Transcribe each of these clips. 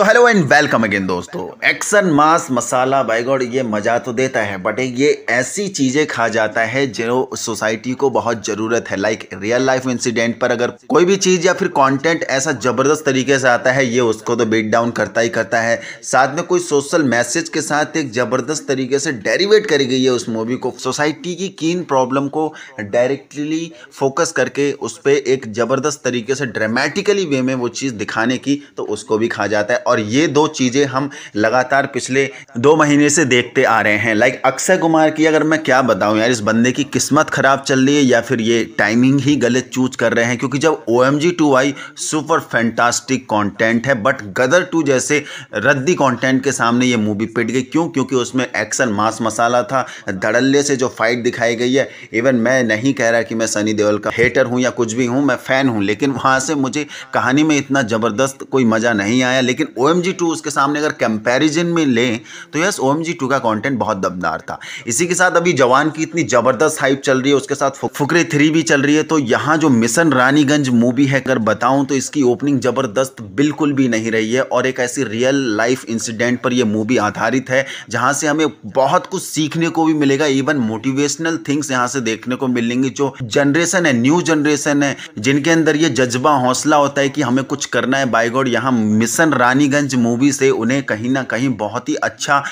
तो hello and welcome again दोस्तों action mass masala by God ये मज़ा तो देता है बट ये ऐसी चीज़ें खा जाता है जो सोसाइटी को बहुत ज़रूरत है लाइक रियल लाइफ इंसिडेंट पर अगर कोई भी चीज़ या फिर कंटेंट ऐसा ज़बरदस्त तरीके से आता है ये उसको तो बीट डाउन करता ही करता है साथ में कोई सोशल मैसेज के साथ एक ज़बरदस्त तरीके से डेरीवेट करी गई है उस मूवी को सोसाइटी की कीन प्रॉब्लम को डायरेक्टली फोकस करके उस पर एक ज़बरदस्त तरीके से ड्रामेटिकली वे में वो चीज़ दिखाने की तो उसको भी खा जाता है और ये दो चीज़ें हम लगातार पिछले दो महीने से देखते आ रहे हैं लाइक अक्षय कुमार की अगर मैं क्या बताऊँ यार इस बंदे की किस्मत ख़राब चल रही है या फिर ये टाइमिंग ही गलत चूज कर रहे हैं क्योंकि जब ओ एम जी टू आई सुपर फैंटास्टिक कॉन्टेंट है बट गदर टू जैसे रद्दी कॉन्टेंट के सामने ये मूवी पिट गई क्यों क्योंकि उसमें एक्शन मास मसाला था धड़ल्ले से जो फाइट दिखाई गई है इवन मैं नहीं कह रहा कि मैं सनी देओल का हेटर हूँ या कुछ भी हूँ मैं फ़ैन हूँ लेकिन वहाँ से मुझे कहानी में इतना ज़बरदस्त कोई मज़ा नहीं आया लेकिन ओ एम उसके सामने अगर कंपेरिजन में लें तो यस ओ एम का कॉन्टेंट बहुत दमदार था इसी के साथ अभी जवान की इतनी ज़बरदस्त हाइप चल रही है उसके साथ फुकरे थ्री भी चल रही है तो यहाँ जो मिशन रानीगंज मूवी है अगर बताऊँ तो इसकी ओपनिंग ज़बरदस्त बिल्कुल भी नहीं रही है और एक ऐसी रियल लाइफ इंसिडेंट पर यह मूवी आधारित है जहाँ से हमें बहुत कुछ सीखने को भी मिलेगा इवन मोटिवेशनल थिंग्स यहाँ से देखने को मिलेंगी जो जनरेशन है न्यू जनरेशन है जिनके अंदर ये जज्बा हौसला होता है कि हमें कुछ करना है बाई गॉड यहाँ मिशन रानी रानीगंज मूवी से उन्हें कहीं ना कहीं बहुत ही अच्छा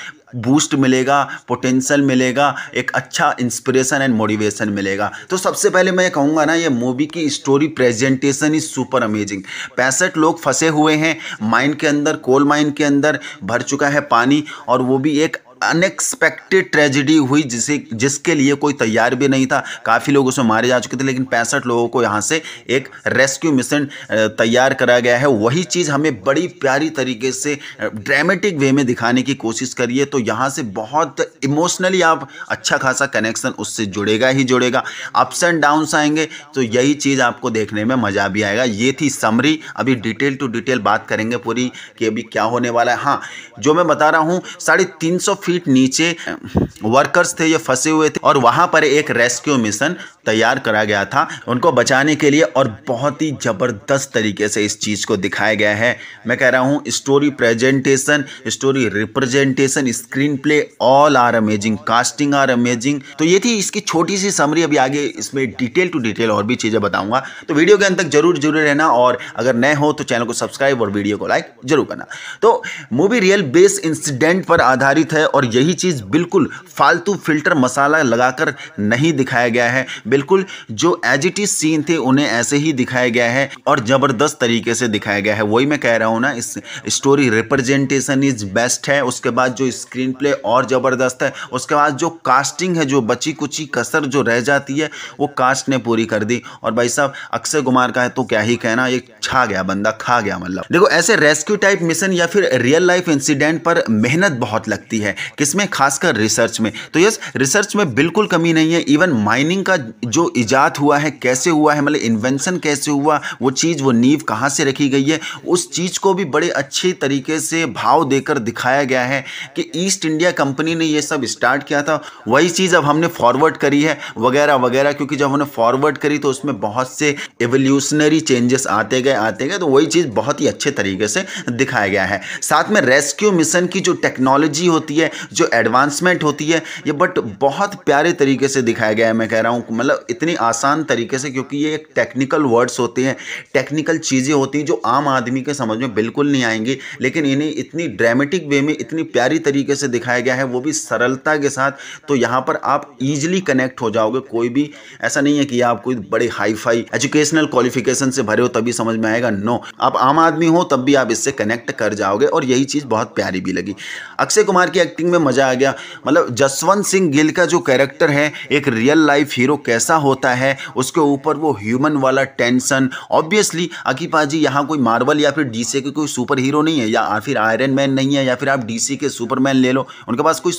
बूस्ट मिलेगा पोटेंशियल मिलेगा एक अच्छा इंस्पिरेशन एंड मोटिवेशन मिलेगा तो सबसे पहले मैं कहूँगा ना ये मूवी की story presentation is super amazing पैंसठ लोग फंसे हुए हैं माइन के अंदर कोल माइन के अंदर भर चुका है पानी और वो भी एक अनएक्सपेक्टेड ट्रेजिडी हुई जिसे जिसके लिए कोई तैयार भी नहीं था काफ़ी लोग उसमें मारे जा चुके थे लेकिन पैंसठ लोगों को यहाँ से एक रेस्क्यू मिशन तैयार करा गया है वही चीज़ हमें बड़ी प्यारी तरीके से ड्रामेटिक वे में दिखाने की कोशिश करिए तो यहाँ से बहुत इमोशनली आप अच्छा खासा कनेक्शन उससे जुड़ेगा ही जुड़ेगा अप्स एंड डाउन्स आएंगे तो यही चीज़ आपको देखने में मज़ा भी आएगा ये थी समरी अभी डिटेल टू डिटेल बात करेंगे पूरी कि अभी क्या होने वाला है हाँ जो मैं बता रहा हूँ साढ़े तीन सौ फीट नीचे वर्कर्स um, थे ये फंसे हुए थे और वहां पर एक रेस्क्यू मिशन तैयार करा गया था उनको बचाने के लिए और बहुत ही ज़बरदस्त तरीके से इस चीज़ को दिखाया गया है मैं कह रहा हूँ story presentation story representation screenplay all are amazing casting are amazing तो ये थी इसकी छोटी सी समरी अभी आगे इसमें डिटेल टू डिटेल और भी चीज़ें बताऊँगा तो वीडियो के अंत तक जरूर जरूर रहना और अगर नए हो तो चैनल को सब्सक्राइब और वीडियो को लाइक जरूर करना तो मूवी रियल बेस इंसिडेंट पर आधारित है और यही चीज़ बिल्कुल फालतू फिल्टर मसाला लगाकर नहीं दिखाया गया है बिल्कुल जो एज इट इज सीन थे उन्हें ऐसे ही दिखाया गया है और ज़बरदस्त तरीके से दिखाया गया है वही मैं कह रहा हूँ ना इस स्टोरी रिप्रेजेंटेशन इज बेस्ट है उसके बाद जो स्क्रीन प्ले और ज़बरदस्त है उसके बाद जो कास्टिंग है जो बची कुची कसर जो रह जाती है वो कास्ट ने पूरी कर दी और भाई साहब अक्षय कुमार का है तो क्या ही कहना एक छा गया बंदा खा गया मतलब देखो ऐसे रेस्क्यू टाइप मिशन या फिर रियल लाइफ इंसिडेंट पर मेहनत बहुत लगती है किसमें खासकर रिसर्च में तो यस रिसर्च में बिल्कुल कमी नहीं है इवन माइनिंग का जो ईजाद हुआ है कैसे हुआ है मतलब इन्वेंशन कैसे हुआ वो चीज़ वो नींव कहाँ से रखी गई है उस चीज़ को भी बड़े अच्छे तरीके से भाव देकर दिखाया गया है कि ईस्ट इंडिया कंपनी ने ये सब स्टार्ट किया था वही चीज़ अब हमने फॉरवर्ड करी है वगैरह वगैरह क्योंकि जब हमने फॉरवर्ड करी तो उसमें बहुत से एवोल्यूशनरी चेंजेस आते गए आते गए तो वही चीज़ बहुत ही अच्छे तरीके से दिखाया गया है साथ में रेस्क्यू मिशन की जो टेक्नोलॉजी होती है जो एडवांसमेंट होती है ये बट बहुत प्यारे तरीके से दिखाया गया है मैं कह रहा हूँ मतलब मतलब इतनी आसान तरीके से क्योंकि ये एक टेक्निकल वर्ड्स होते हैं टेक्निकल चीज़ें होती हैं जो आम आदमी के समझ में बिल्कुल नहीं आएंगी लेकिन इन्हें इतनी ड्रामेटिक वे में इतनी प्यारी तरीके से दिखाया गया है वो भी सरलता के साथ तो यहाँ पर आप ईजिली कनेक्ट हो जाओगे कोई भी ऐसा नहीं है कि आप कोई बड़े हाई एजुकेशनल क्वालिफिकेशन से भरे हो तभी समझ में आएगा नो आप आम आदमी हो तब भी आप इससे कनेक्ट कर जाओगे और यही चीज़ बहुत प्यारी भी लगी अक्षय कुमार की एक्टिंग में मज़ा आ गया मतलब जसवंत सिंह गिल का जो कैरेक्टर है एक रियल लाइफ हीरो कैसे कैसा होता है उसके ऊपर वो ह्यूमन वाला टेंशन ऑब्वियसली अकीपा जी यहाँ कोई मार्वल या फिर डीसी के कोई सुपर हीरो नहीं है या फिर आयरन मैन नहीं है या फिर आप डीसी के सुपरमैन ले लो उनके पास कोई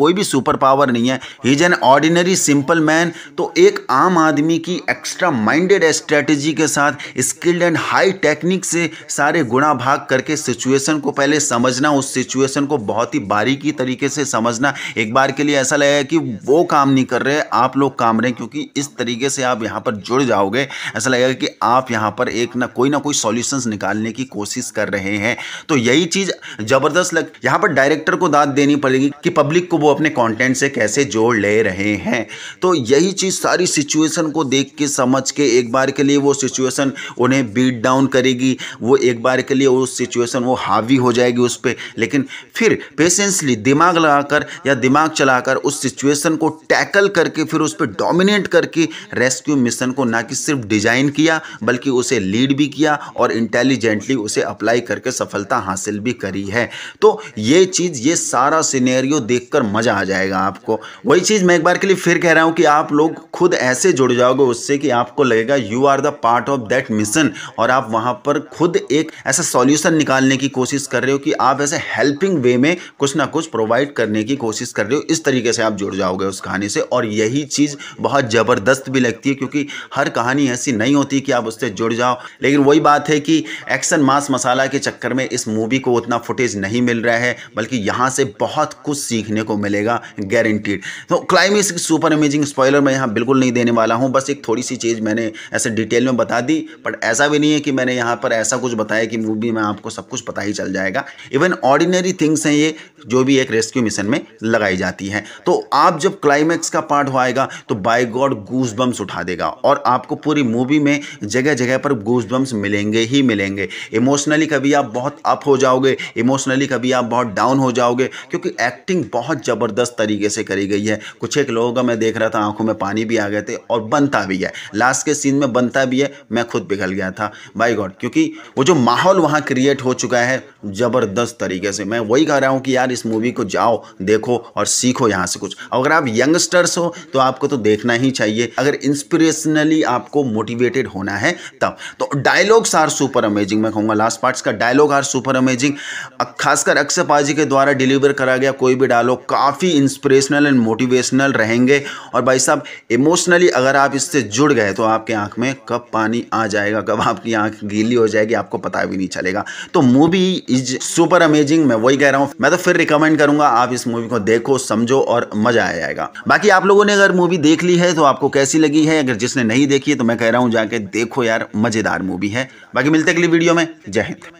कोई भी सुपर पावर नहीं है he is an ordinary simple man तो एक आम आदमी की एक्स्ट्रा माइंडेड स्ट्रेटजी के साथ स्किल्ड एंड हाई टेक्निक से सारे गुणा भाग करके सिचुएशन को पहले समझना उस सिचुएशन को बहुत ही बारीकी तरीके से समझना एक बार के लिए ऐसा लगेगा कि वो काम नहीं कर रहे आप लोग काम रहे क्योंकि इस तरीके से आप यहाँ पर जुड़ जाओगे ऐसा लगेगा कि आप यहाँ पर एक ना कोई ना कोई सॉल्यूशंस निकालने की कोशिश कर रहे हैं तो यही चीज़ ज़बरदस्त लग यहाँ पर डायरेक्टर को दाद देनी पड़ेगी कि पब्लिक को वो अपने कंटेंट से कैसे जोड़ ले रहे हैं तो यही चीज़ सारी सिचुएशन को देख के समझ के एक बार के लिए वो सिचुएशन उन्हें बीट डाउन करेगी वो एक बार के लिए उस सिचुएशन वो हावी हो जाएगी उस पर लेकिन फिर पेशेंसली दिमाग लगाकर या दिमाग चलाकर उस सिचुएसन को टैकल करके फिर उस पर डोमिनेट करके रेस्क्यू मिशन को ना कि सिर्फ डिजाइन किया बल्कि उसे लीड भी किया और इंटेलिजेंटली उसे अप्लाई करके सफलता हासिल भी करी है तो ये चीज़ ये सारा सिनेरियो देखकर मज़ा आ जाएगा आपको वही चीज़ मैं एक बार के लिए फिर कह रहा हूँ कि आप लोग खुद ऐसे जुड़ जाओगे उससे कि आपको लगेगा you are the part of that mission और आप वहाँ पर खुद एक ऐसा सॉल्यूशन निकालने की कोशिश कर रहे हो कि आप ऐसे हेल्पिंग वे में कुछ ना कुछ प्रोवाइड करने की कोशिश कर रहे हो इस तरीके से आप जुड़ जाओगे उस कहानी से और यही चीज़ बहुत ज़बरदस्त भी लगती है क्योंकि हर कहानी ऐसी नहीं होती कि आप उससे जुड़ जाओ लेकिन वही बात है कि एक्शन मास मसाला के चक्कर में इस मूवी को उतना फुटेज नहीं मिल रहा है बल्कि यहाँ से बहुत कुछ सीखने को मिलेगा गारंटीड तो क्लाइमेक्स सुपर अमेजिंग स्पॉयलर में यहाँ बिल्कुल बिल्कुल नहीं देने वाला हूँ बस एक थोड़ी सी चीज़ मैंने ऐसे डिटेल में बता दी बट ऐसा भी नहीं है कि मैंने यहाँ पर ऐसा कुछ बताया कि वो भी मैं आपको सब कुछ पता ही चल जाएगा इवन ऑर्डिनरी थिंग्स हैं ये जो भी एक रेस्क्यू मिशन में लगाई जाती है तो आप जब क्लाइमैक्स का पार्ट आएगा तो बाय गॉड गूस बम्स उठा देगा और आपको पूरी मूवी में जगह जगह पर गूस बम्स मिलेंगे ही मिलेंगे इमोशनली कभी आप बहुत अप हो जाओगे इमोशनली कभी आप बहुत डाउन हो जाओगे क्योंकि एक्टिंग बहुत ज़बरदस्त तरीके से करी गई है कुछ एक लोगों का मैं देख रहा था आंखों में पानी भी आ गए थे और बनता भी है लास्ट के सीन में बनता भी है मैं खुद पिघल गया था बाई गॉड क्योंकि वो जो माहौल वहाँ क्रिएट हो चुका है ज़बरदस्त तरीके से मैं वही कह रहा हूँ कि यार इस मूवी को जाओ देखो और सीखो यहाँ से कुछ अगर आप यंगस्टर्स हो तो आपको तो देखना ही चाहिए अगर इंस्पिरेशनली आपको मोटिवेटेड होना है तब तो डायलॉग्स आर सुपर अमेजिंग मैं कहूँगा लास्ट पार्ट्स का डायलॉग आर सुपर अमेजिंग खासकर अक्षय पाजी के द्वारा डिलीवर करा गया कोई भी डायलॉग काफ़ी इंस्पिरेशनल एंड मोटिवेशनल रहेंगे और भाई साहब इमो इमोशनली अगर आप इससे जुड़ गए तो आपके आंख में कब पानी आ जाएगा कब आपकी आंख गीली हो जाएगी आपको पता भी नहीं चलेगा तो मूवी इज सुपर अमेजिंग मैं वही कह रहा हूँ मैं तो फिर रिकमेंड करूंगा आप इस मूवी को देखो समझो और मजा आ जाएगा बाकी आप लोगों ने अगर मूवी देख ली है तो आपको कैसी लगी है अगर जिसने नहीं देखी है तो मैं कह रहा हूँ जाके देखो यार मजेदार मूवी है बाकी मिलते अगली वीडियो में जय हिंद